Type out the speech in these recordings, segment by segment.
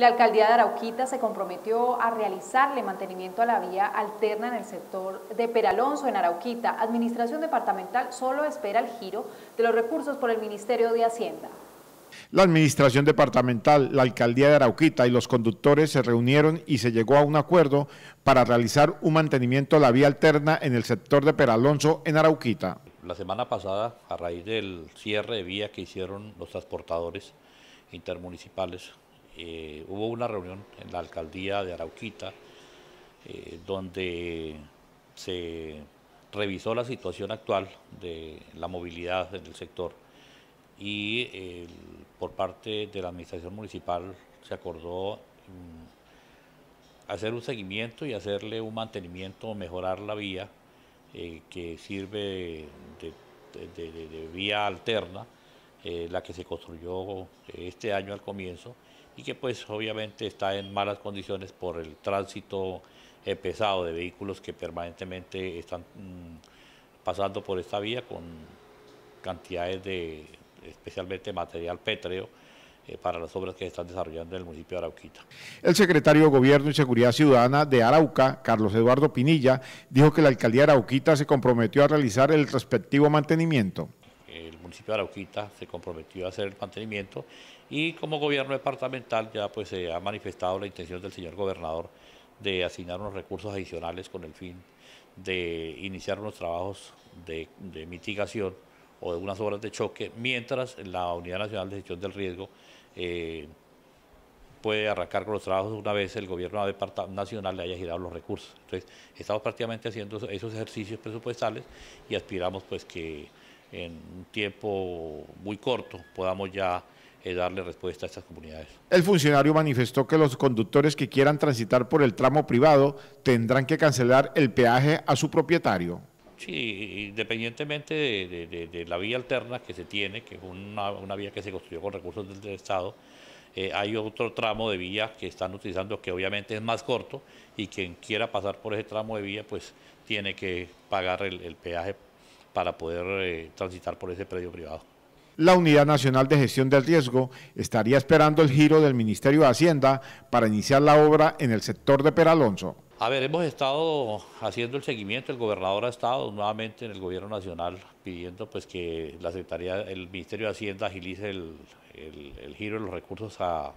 La alcaldía de Arauquita se comprometió a realizarle mantenimiento a la vía alterna en el sector de Peralonso, en Arauquita. Administración Departamental solo espera el giro de los recursos por el Ministerio de Hacienda. La Administración Departamental, la Alcaldía de Arauquita y los conductores se reunieron y se llegó a un acuerdo para realizar un mantenimiento a la vía alterna en el sector de Peralonso, en Arauquita. La semana pasada, a raíz del cierre de vía que hicieron los transportadores intermunicipales eh, hubo una reunión en la alcaldía de Arauquita eh, donde se revisó la situación actual de la movilidad en el sector y por parte de la administración municipal se acordó mm, hacer un seguimiento y hacerle un mantenimiento, mejorar la vía eh, que sirve de vía alterna, la que se construyó este año al comienzo y que pues obviamente está en malas condiciones por el tránsito eh, pesado de vehículos que permanentemente están mm, pasando por esta vía con cantidades de especialmente material pétreo eh, para las obras que se están desarrollando en el municipio de Arauquita. El secretario de Gobierno y Seguridad Ciudadana de Arauca, Carlos Eduardo Pinilla, dijo que la alcaldía de Arauquita se comprometió a realizar el respectivo mantenimiento municipio de Arauquita se comprometió a hacer el mantenimiento y como gobierno departamental ya pues se ha manifestado la intención del señor gobernador de asignar unos recursos adicionales con el fin de iniciar unos trabajos de, mitigación o de unas obras de choque, mientras la Unidad Nacional de Gestión del Riesgo eh, puede arrancar con los trabajos una vez el gobierno nacional le haya girado los recursos. Entonces, estamos prácticamente haciendo esos ejercicios presupuestales y aspiramos pues que en un tiempo muy corto podamos ya eh, darle respuesta a estas comunidades. El funcionario manifestó que los conductores que quieran transitar por el tramo privado tendrán que cancelar el peaje a su propietario. Sí, independientemente de, la vía alterna que se tiene, que es una, vía que se construyó con recursos del, Estado, eh, hay otro tramo de vía que están utilizando que obviamente es más corto y quien quiera pasar por ese tramo de vía pues tiene que pagar el, el peaje para poder eh, transitar por ese predio privado. La Unidad Nacional de Gestión del Riesgo estaría esperando el giro del Ministerio de Hacienda para iniciar la obra en el sector de Peralonso. A ver, hemos estado haciendo el seguimiento, el gobernador ha estado nuevamente en el gobierno nacional pidiendo pues que la Secretaría, el Ministerio de Hacienda agilice el, giro de los recursos a,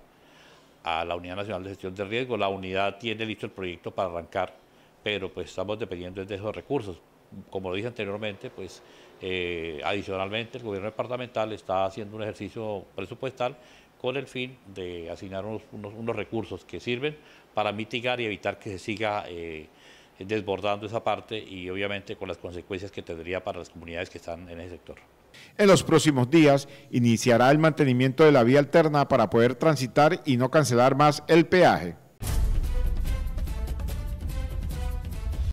la Unidad Nacional de Gestión del Riesgo. La unidad tiene listo el proyecto para arrancar, pero pues estamos dependiendo de esos recursos como lo dije anteriormente, pues eh, adicionalmente el gobierno departamental está haciendo un ejercicio presupuestal con el fin de asignar unos, recursos que sirven para mitigar y evitar que se siga eh, desbordando esa parte y obviamente con las consecuencias que tendría para las comunidades que están en ese sector. En los próximos días iniciará el mantenimiento de la vía alterna para poder transitar y no cancelar más el peaje.